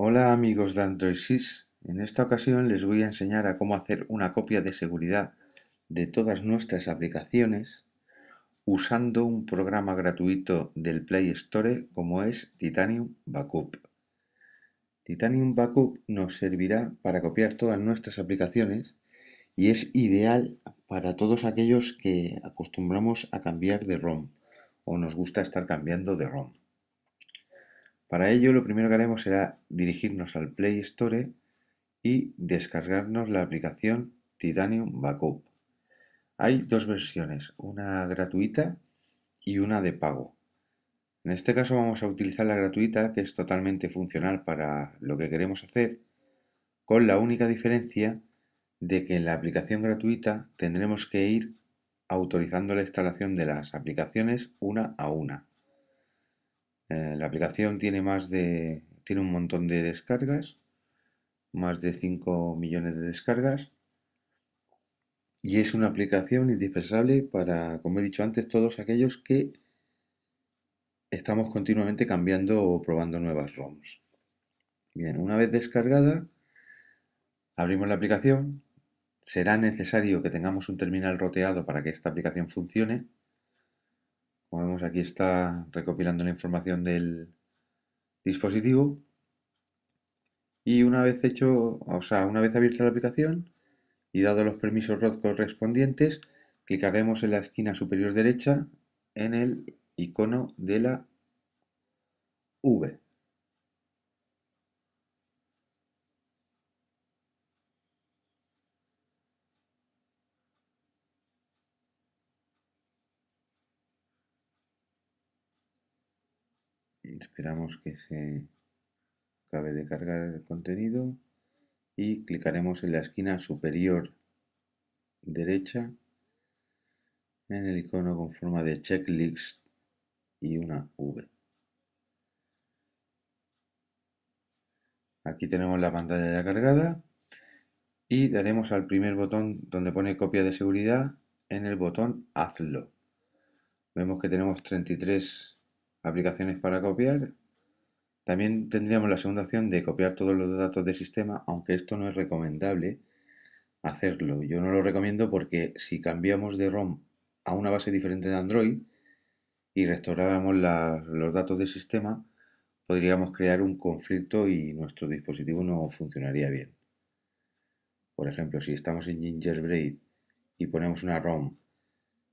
Hola amigos de Android en esta ocasión les voy a enseñar a cómo hacer una copia de seguridad de todas nuestras aplicaciones usando un programa gratuito del Play Store como es Titanium Backup. Titanium Backup nos servirá para copiar todas nuestras aplicaciones y es ideal para todos aquellos que acostumbramos a cambiar de ROM o nos gusta estar cambiando de ROM. Para ello lo primero que haremos será dirigirnos al Play Store y descargarnos la aplicación Titanium Backup. Hay dos versiones, una gratuita y una de pago. En este caso vamos a utilizar la gratuita que es totalmente funcional para lo que queremos hacer, con la única diferencia de que en la aplicación gratuita tendremos que ir autorizando la instalación de las aplicaciones una a una. Eh, la aplicación tiene tiene un montón de descargas, más de 5 millones de descargas. Y es una aplicación indispensable para, como he dicho antes, todos aquellos que estamos continuamente cambiando o probando nuevas ROMs. Bien, una vez descargada, abrimos la aplicación. Será necesario que tengamos un terminal roteado para que esta aplicación funcione. Como vemos aquí está recopilando la información del dispositivo. Y una vez hecho, o sea, una vez abierta la aplicación y dado los permisos ROT correspondientes, clicaremos en la esquina superior derecha en el icono de la V. esperamos que se acabe de cargar el contenido y clicaremos en la esquina superior derecha en el icono con forma de checklist y una V. Aquí tenemos la pantalla ya cargada y daremos al primer botón donde pone copia de seguridad en el botón hazlo. Vemos que tenemos 33 aplicaciones para copiar. También tendríamos la segunda opción de copiar todos los datos del sistema, aunque esto no es recomendable hacerlo. Yo no lo recomiendo porque si cambiamos de ROM a una base diferente de Android y restauráramos los datos del sistema, podríamos crear un conflicto y nuestro dispositivo no funcionaría bien. Por ejemplo, si estamos en Gingerbread y ponemos una ROM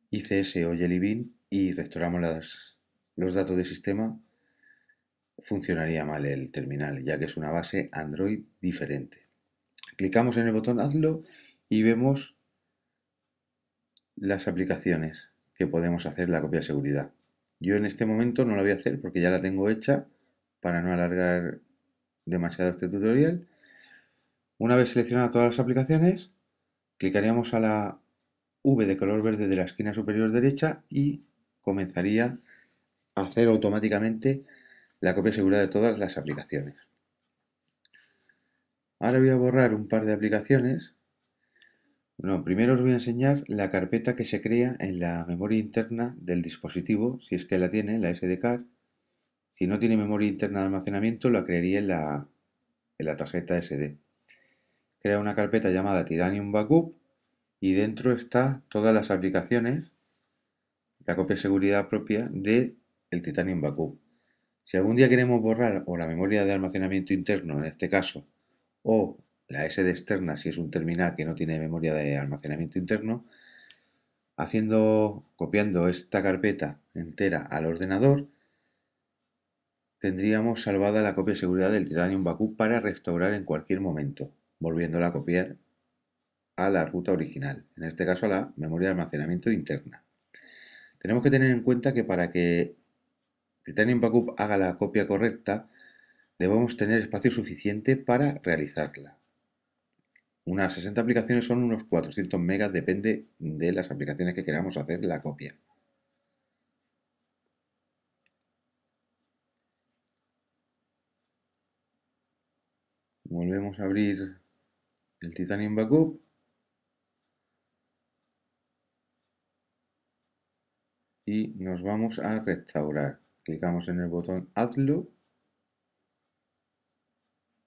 ICS o Jelly Bean y restauramos las los datos de sistema, funcionaría mal el terminal, ya que es una base Android diferente. Clicamos en el botón Hazlo y vemos las aplicaciones que podemos hacer la copia de seguridad. Yo en este momento no la voy a hacer porque ya la tengo hecha para no alargar demasiado este tutorial. Una vez seleccionadas todas las aplicaciones, clicaríamos a la V de color verde de la esquina superior derecha y comenzaría hacer automáticamente la copia segura de todas las aplicaciones. Ahora voy a borrar un par de aplicaciones. Bueno, primero os voy a enseñar la carpeta que se crea en la memoria interna del dispositivo, si es que la tiene, la SD card Si no tiene memoria interna de almacenamiento, la crearía en la, en la tarjeta SD. Crea una carpeta llamada Titanium Backup y dentro está todas las aplicaciones, la copia de seguridad propia de el Titanium Baku Si algún día queremos borrar o la memoria de almacenamiento interno en este caso, o la SD externa si es un terminal que no tiene memoria de almacenamiento interno, haciendo, copiando esta carpeta entera al ordenador, tendríamos salvada la copia de seguridad del Titanium Baku para restaurar en cualquier momento, volviéndola a copiar a la ruta original, en este caso a la memoria de almacenamiento interna. Tenemos que tener en cuenta que para que Titanium Backup haga la copia correcta, debemos tener espacio suficiente para realizarla. Unas 60 aplicaciones son unos 400 megas, depende de las aplicaciones que queramos hacer la copia. Volvemos a abrir el Titanium Backup. Y nos vamos a restaurar. Clicamos en el botón Hazlo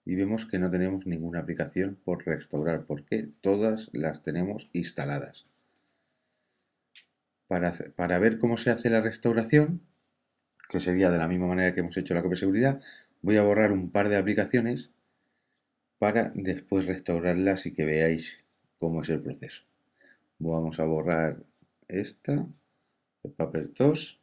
y vemos que no tenemos ninguna aplicación por restaurar porque todas las tenemos instaladas. Para, para, ver cómo se hace la restauración, que sería de la misma manera que hemos hecho la copia de seguridad, voy a borrar un par de aplicaciones para después restaurarlas y que veáis cómo es el proceso. Vamos a borrar esta, el Paper 2,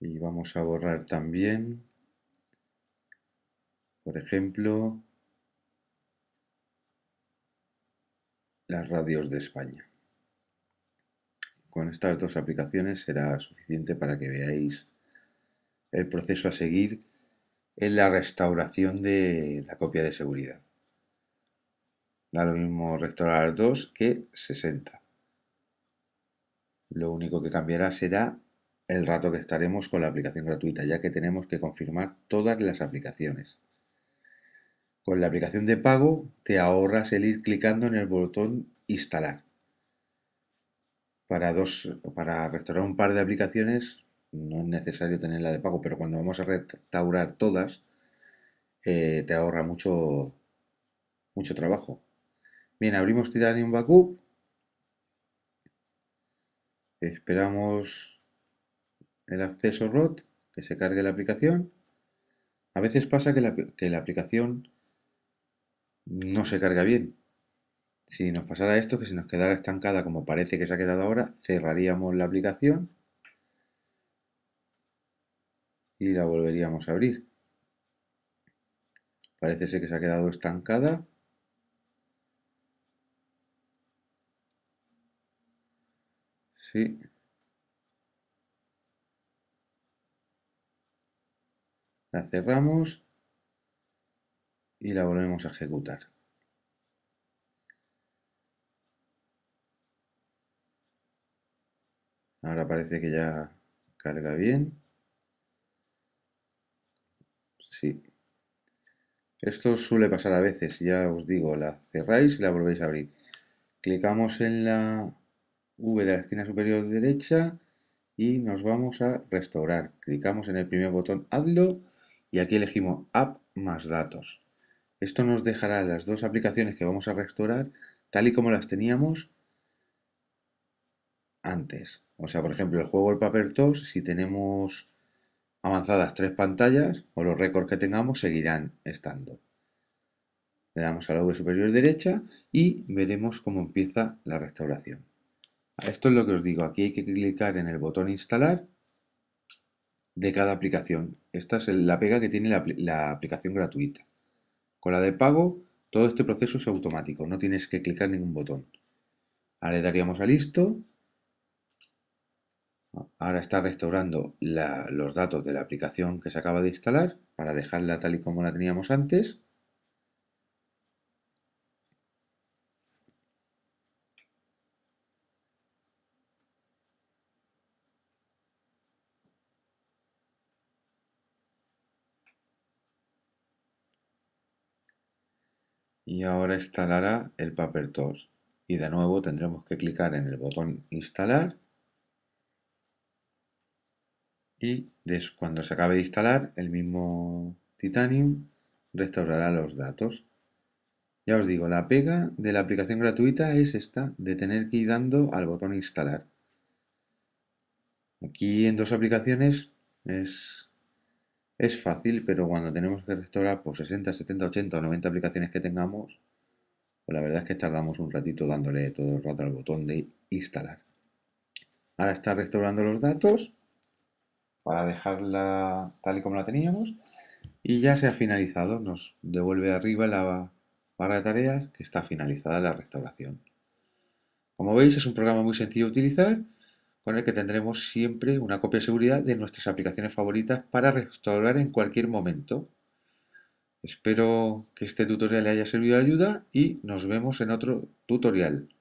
y vamos a borrar también, por ejemplo, las radios de España. Con estas dos aplicaciones será suficiente para que veáis el proceso a seguir en la restauración de la copia de seguridad. Da lo mismo restaurar 2 que 60. Lo único que cambiará será el rato que estaremos con la aplicación gratuita, ya que tenemos que confirmar todas las aplicaciones. Con la aplicación de pago te ahorras el ir clicando en el botón instalar. Para, dos, para restaurar un par de aplicaciones no es necesario tener la de pago, pero cuando vamos a restaurar todas eh, te ahorra mucho, mucho trabajo. Bien, abrimos Titanium Backup. Esperamos el acceso root, que se cargue la aplicación. A veces pasa que la, aplicación no se carga bien. Si nos pasara esto, que se nos quedara estancada como parece que se ha quedado ahora, cerraríamos la aplicación y la volveríamos a abrir. Parece ser que se ha quedado estancada. Sí, la cerramos y la volvemos a ejecutar. Ahora parece que ya carga bien. Sí. Esto suele pasar a veces, ya os digo, la cerráis y la volvéis a abrir. Clicamos en la V de la esquina superior derecha y nos vamos a restaurar. Clicamos en el primer botón hazlo y aquí elegimos app más datos. Esto nos dejará las dos aplicaciones que vamos a restaurar tal y como las teníamos antes. O sea, por ejemplo, el juego El Paper Toss, si tenemos avanzadas tres pantallas o los récords que tengamos seguirán estando. Le damos a la V superior derecha y veremos cómo empieza la restauración. Esto es lo que os digo, aquí hay que clicar en el botón instalar de cada aplicación. Esta es la pega que tiene la, aplicación gratuita. Con la de pago, todo este proceso es automático, no tienes que clicar ningún botón. Ahora le daríamos a listo. Ahora está restaurando los datos de la aplicación que se acaba de instalar para dejarla tal y como la teníamos antes. Y ahora instalará el Paper Tools. Y de nuevo tendremos que clicar en el botón instalar. Y cuando se acabe de instalar, el mismo Titanium restaurará los datos. Ya os digo, la pega de la aplicación gratuita es esta, de tener que ir dando al botón instalar. Aquí en dos aplicaciones es es fácil, pero cuando tenemos que restaurar por 60, 70, 80 o 90 aplicaciones que tengamos, pues la verdad es que tardamos un ratito dándole todo el rato al botón de instalar. Ahora está restaurando los datos para dejarla tal y como la teníamos y ya se ha finalizado. Nos devuelve arriba la barra de tareas que está finalizada la restauración. Como veis es un programa muy sencillo de utilizar con el que tendremos siempre una copia de seguridad de nuestras aplicaciones favoritas para restaurar en cualquier momento. Espero que este tutorial le haya servido de ayuda y nos vemos en otro tutorial.